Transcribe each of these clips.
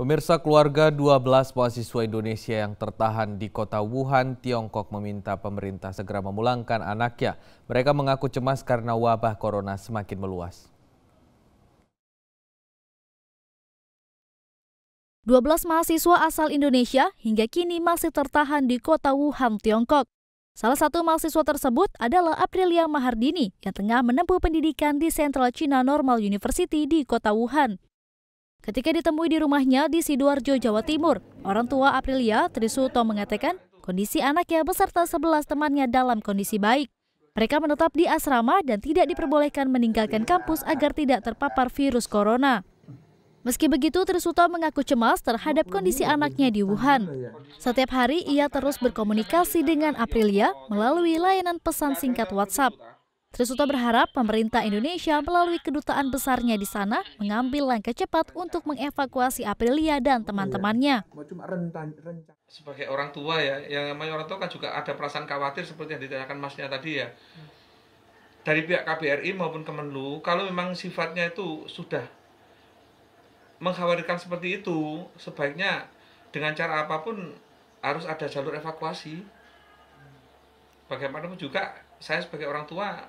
Pemirsa keluarga 12 mahasiswa Indonesia yang tertahan di kota Wuhan, Tiongkok meminta pemerintah segera memulangkan anaknya. Mereka mengaku cemas karena wabah corona semakin meluas. 12 mahasiswa asal Indonesia hingga kini masih tertahan di kota Wuhan, Tiongkok. Salah satu mahasiswa tersebut adalah Aprilia Mahardini yang tengah menempuh pendidikan di Central China Normal University di kota Wuhan. Ketika ditemui di rumahnya di Sidoarjo, Jawa Timur, orang tua Aprilia Trisuto mengatakan kondisi anaknya beserta 11 temannya dalam kondisi baik. Mereka menetap di asrama dan tidak diperbolehkan meninggalkan kampus agar tidak terpapar virus corona. Meski begitu, Trisuto mengaku cemas terhadap kondisi anaknya di Wuhan. Setiap hari ia terus berkomunikasi dengan Aprilia melalui layanan pesan singkat WhatsApp. Trisuta berharap pemerintah Indonesia melalui kedutaan besarnya di sana mengambil langkah cepat untuk mengevakuasi Aprilia dan teman-temannya. Sebagai orang tua ya, yang namanya orang tua kan juga ada perasaan khawatir seperti yang ditanyakan masnya tadi ya. Dari pihak KBRI maupun Kemenlu, kalau memang sifatnya itu sudah mengkhawatirkan seperti itu, sebaiknya dengan cara apapun harus ada jalur evakuasi. Bagaimanapun juga saya sebagai orang tua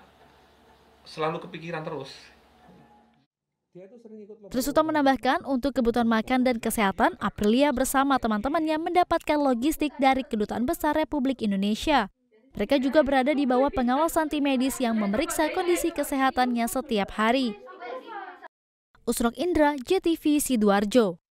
selalu kepikiran terus. Trisuta menambahkan, untuk kebutuhan makan dan kesehatan, Aprilia bersama teman-temannya mendapatkan logistik dari Kedutaan Besar Republik Indonesia. Mereka juga berada di bawah pengawasan tim medis yang memeriksa kondisi kesehatannya setiap hari. Usrok Indra, JTV Sidoarjo.